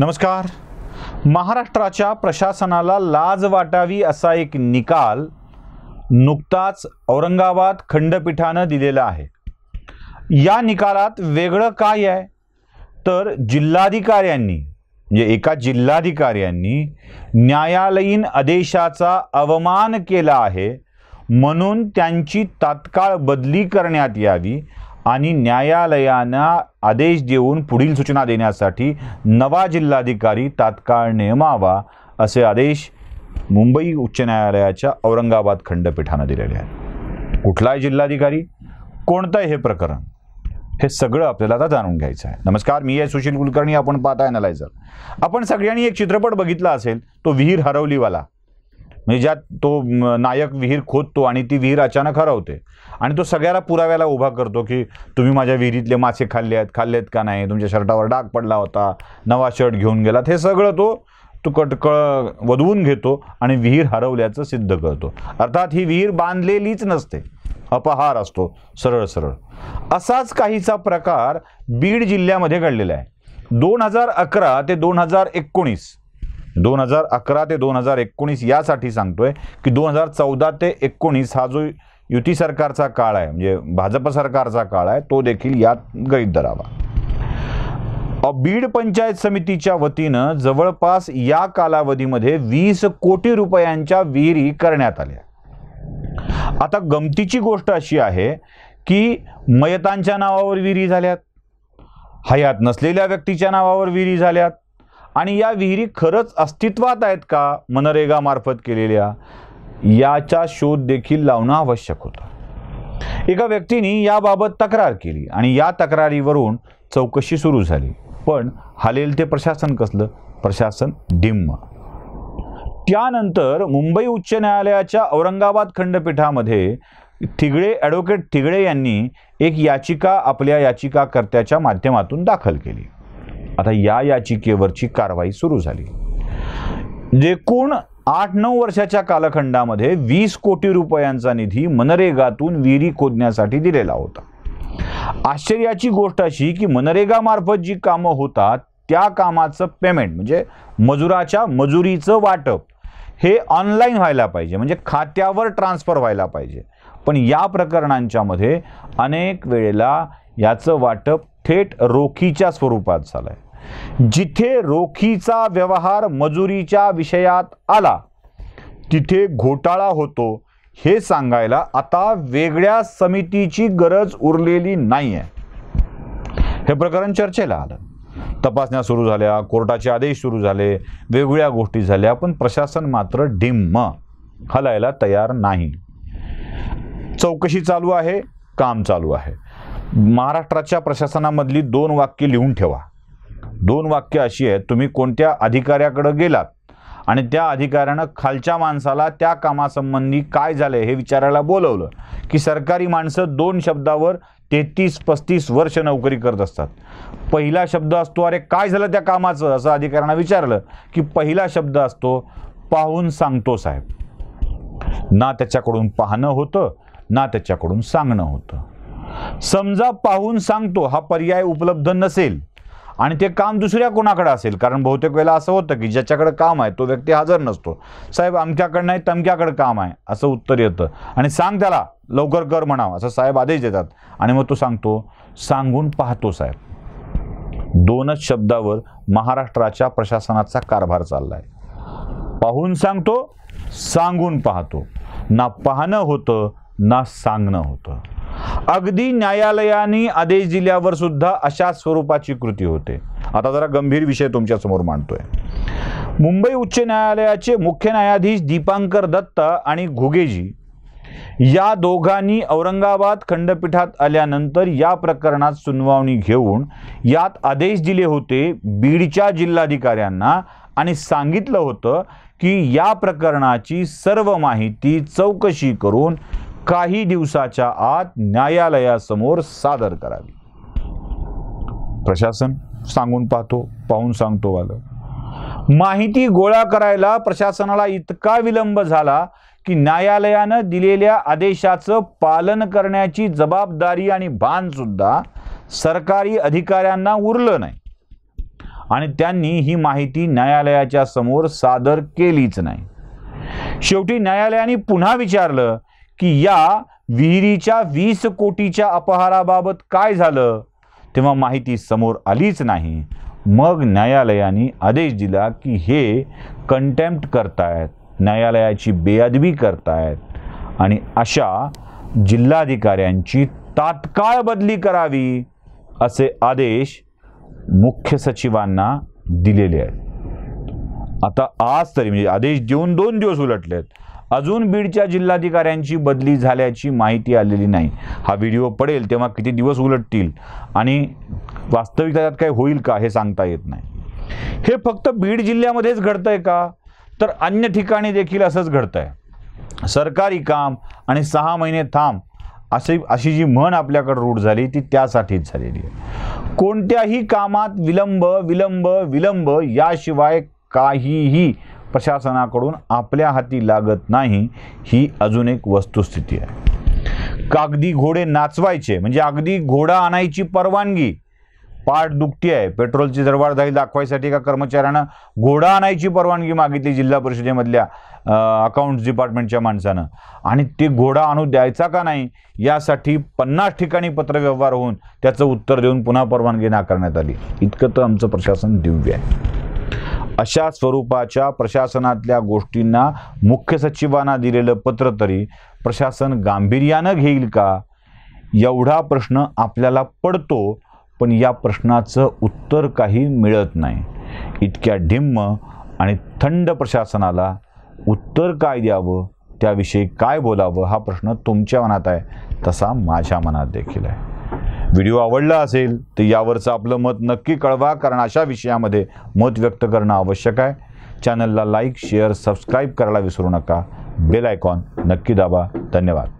नमस्कार महाराष्ट्राच्या प्रशासनाला लाज वाटावी असा एक निकाल नुकताच औरंगाबाद खंडपीठानं दिलेला आहे या निकालात वेगळं काय आहे तर जिल्हाधिकाऱ्यांनी म्हणजे एका जिल्हाधिकाऱ्यांनी न्यायालयीन आदेशाचा अवमान केला आहे म्हणून त्यांची तात्काळ बदली करण्यात यावी आणि न्यायालयांना आदेश देऊन पुढील सूचना देण्यासाठी नवा जिल्हाधिकारी तात्काळ नेमावा असे आदेश मुंबई उच्च न्यायालयाच्या औरंगाबाद खंडपीठानं दिलेले आहेत कुठलाही जिल्हाधिकारी कोणतं हे प्रकरण हे सगळं आपल्याला आता जाणून घ्यायचं आहे नमस्कार मी आहे सुशील कुलकर्णी आपण पाहता अनालायझर आपण सगळ्यांनी एक चित्रपट बघितला असेल तो विहीर हरवलीवाला म्हणजे ज्यात तो नायक विहीर खोदतो आणि ती विहीर अचानक हरवते आणि तो सगळ्याला पुराव्याला उभा करतो की तुम्ही माझ्या विहिरीतले मासे खाल्ले आहेत खाल्लेत का नाही तुमच्या शर्टावर डाग पडला होता नवा शर्ट घेऊन गेलात हे सगळं तो तो कटकळ वधवून घेतो आणि विहीर हरवल्याचं सिद्ध करतो अर्थात ही विहीर बांधलेलीच नसते अपहार असतो सरळ सरळ असाच काहीचा प्रकार बीड जिल्ह्यामध्ये घडलेला आहे दोन हजार अकरा ते दोन हजार एकोणीस दोन हजार अकरा ते दोन हजार एकोणीस यासाठी सांगतोय की दोन हजार चौदा ते एकोणीस हा जो युती सरकारचा काळ आहे म्हणजे भाजप सरकारचा काळ आहे तो देखील यात गैद धरावा बीड पंचायत समितीच्या वतीनं जवळपास या कालावधीमध्ये वीस कोटी रुपयांच्या विहिरी करण्यात आल्या आता गमतीची गोष्ट अशी आहे की मयतांच्या नावावर विहिरी झाल्यात हयात नसलेल्या व्यक्तीच्या नावावर विहिरी झाल्यात आणि या विहिरी खरंच अस्तित्वात आहेत का मनरेगामार्फत केलेल्या याचा शोध देखील लावणं आवश्यक होतं एका व्यक्तीने याबाबत तक्रार केली आणि या तक्रारीवरून चौकशी सुरू झाली पण हालेल ते प्रशासन कसलं प्रशासन डिम्म त्यानंतर मुंबई उच्च न्यायालयाच्या औरंगाबाद खंडपीठामध्ये थिगळे ॲडव्होकेट थिगळे यांनी एक याचिका आपल्या याचिकाकर्त्याच्या माध्यमातून दाखल केली आता या याचिकेवरची कारवाई सुरू झाली एकूण आठ नऊ वर्षाच्या कालखंडामध्ये वीस कोटी रुपयांचा निधी मनरेगातून विहिरी खोदण्यासाठी दिलेला होता आश्चर्याची गोष्ट अशी की मनरेगामार्फत जी कामं होतात त्या कामाचं पेमेंट म्हणजे मजुराच्या मजुरीचं वाटप हे ऑनलाईन व्हायला पाहिजे म्हणजे खात्यावर ट्रान्सफर व्हायला पाहिजे पण या प्रकरणांच्यामध्ये अनेक वेळेला याचं वाटप थेट रोखीच्या स्वरूपात झालं आहे जिथे रोखीचा व्यवहार मजुरीच्या विषयात आला तिथे घोटाळा होतो हे सांगायला आता वेगळ्या समितीची गरज उरलेली नाही आहे हे प्रकरण चर्चेला आलं तपासण्या सुरू झाल्या कोर्टाचे आदेश सुरू झाले वेगवेगळ्या गोष्टी झाल्या पण प्रशासन मात्र डिम्म हलायला तयार नाही चौकशी चालू आहे काम चालू आहे महाराष्ट्राच्या प्रशासनामधली दोन वाक्य लिहून ठेवा दोन वाक्य अशी आहेत तुम्ही कोणत्या अधिकाऱ्याकडं गेलात आणि त्या अधिकाऱ्यानं खालच्या माणसाला त्या कामासंबंधी काय झालं हे विचारायला बोलवलं की सरकारी माणसं दोन शब्दावर तेहतीस पस्तीस वर्ष नोकरी करत असतात पहिला शब्द असतो अरे काय झालं त्या कामाचं असं अधिकाऱ्यांना विचारलं की पहिला शब्द असतो पाहून सांगतो साहेब ना त्याच्याकडून पाहणं होतं ना त्याच्याकडून सांगणं होतं समजा पाहून सांगतो हा पर्याय उपलब्ध नसेल आणि ते काम दुसऱ्या कोणाकडे असेल कारण बहुतेक वेळेला असं होतं की ज्याच्याकडे काम आहे तो व्यक्ती हजर नसतो साहेब आमच्याकडे नाही तमक्याकडे काम आहे असं उत्तर येतं आणि सांग त्याला लवकर कर म्हणावं असं साहेब आदेश देतात आणि मग तो सांगतो सांगून पाहतो साहेब दोनच शब्दावर महाराष्ट्राच्या प्रशासनाचा कारभार चालला आहे पाहून सांगतो सांगून पाहतो ना पाहणं होतं ना सांगणं होतं अगदी न्यायालयाने आदेश दिल्यावर सुद्धा अशा स्वरूपाची कृती होते आता जरा गंभीर विषय तुमच्या समोर मांडतोय मुंबई उच्च न्यायालयाचे मुख्य न्यायाधीश दीपांकर दत्ता आणि घुगेजी या दोघांनी औरंगाबाद खंडपीठात आल्यानंतर या प्रकरणात सुनावणी घेऊन यात आदेश दिले होते बीडच्या जिल्हाधिकाऱ्यांना आणि सांगितलं होतं की या प्रकरणाची सर्व माहिती चौकशी करून काही दिवसाच्या आत न्यायालयासमोर सादर करावी प्रशासन सांगून पाहतो पाहून सांगतो आलं माहिती गोळा करायला प्रशासनाला इतका विलंब झाला की न्यायालयानं दिलेल्या आदेशाचं पालन करण्याची जबाबदारी आणि भान सुद्धा सरकारी अधिकाऱ्यांना उरलं नाही आणि त्यांनी ही माहिती न्यायालयाच्या समोर सादर केलीच नाही शेवटी न्यायालयाने पुन्हा विचारलं की या विहिरीच्या वीस कोटीच्या अपहाराबाबत काय झालं तेव्हा माहिती समोर आलीच नाही मग न्यायालयाने आदेश दिला की हे कंटेम्प्ट करतायत न्यायालयाची बेअदबी करतायत आणि अशा जिल्हाधिकाऱ्यांची तात्काळ बदली करावी असे आदेश मुख्य सचिवांना दिलेले आहेत आता आज तरी म्हणजे आदेश देऊन दोन दिवस उलटलेत अजून बीडच्या जिल्हाधिकाऱ्यांची बदली झाल्याची माहिती आलेली नाही हा व्हिडिओ पडेल तेव्हा किती दिवस उलटतील आणि वास्तविक काय होईल का हे सांगता येत नाही हे फक्त बीड जिल्ह्यामध्येच आहे का तर अन्य ठिकाणी देखील असंच घडतंय सरकारी काम आणि सहा महिने थांब असे अशी जी म्हण आपल्याकडे रूढ झाली ती त्यासाठीच झालेली आहे कोणत्याही कामात विलंब विलंब विलंब याशिवाय काहीही प्रशासनाकडून आपल्या हाती लागत नाही ही अजून एक वस्तुस्थिती आहे कागदी घोडे नाचवायचे म्हणजे अगदी घोडा आणायची परवानगी पाठ दुखती आहे पेट्रोलची झाली दाखवायसाठी का कर्मचाऱ्यानं घोडा आणायची परवानगी मागितली जिल्हा परिषदेमधल्या अकाउंट्स डिपार्टमेंटच्या माणसानं आणि ते घोडा आणू द्यायचा का नाही यासाठी पन्नास ठिकाणी पत्रव्यवहार होऊन त्याचं उत्तर देऊन पुन्हा परवानगी नाकारण्यात आली इतकं तर आमचं प्रशासन दिव्य आहे अशा स्वरूपाच्या प्रशासनातल्या गोष्टींना मुख्य सचिवांना दिलेलं पत्र तरी प्रशासन गांभीर्यानं घेईल का एवढा प्रश्न आपल्याला पडतो पण या प्रश्नाचं उत्तर काही मिळत नाही इतक्या ढिम्म आणि थंड प्रशासनाला उत्तर काय द्यावं त्याविषयी काय बोलावं हा प्रश्न तुमच्या मनात आहे तसा माझ्या मनात देखील आहे व्हिडिओ आवडला असेल तर यावरचं आपलं मत नक्की कळवा कारण अशा विषयामध्ये मत व्यक्त करणं आवश्यक आहे चॅनलला लाईक शेअर सबस्क्राईब करायला विसरू नका बेल आयकॉन नक्की दाबा धन्यवाद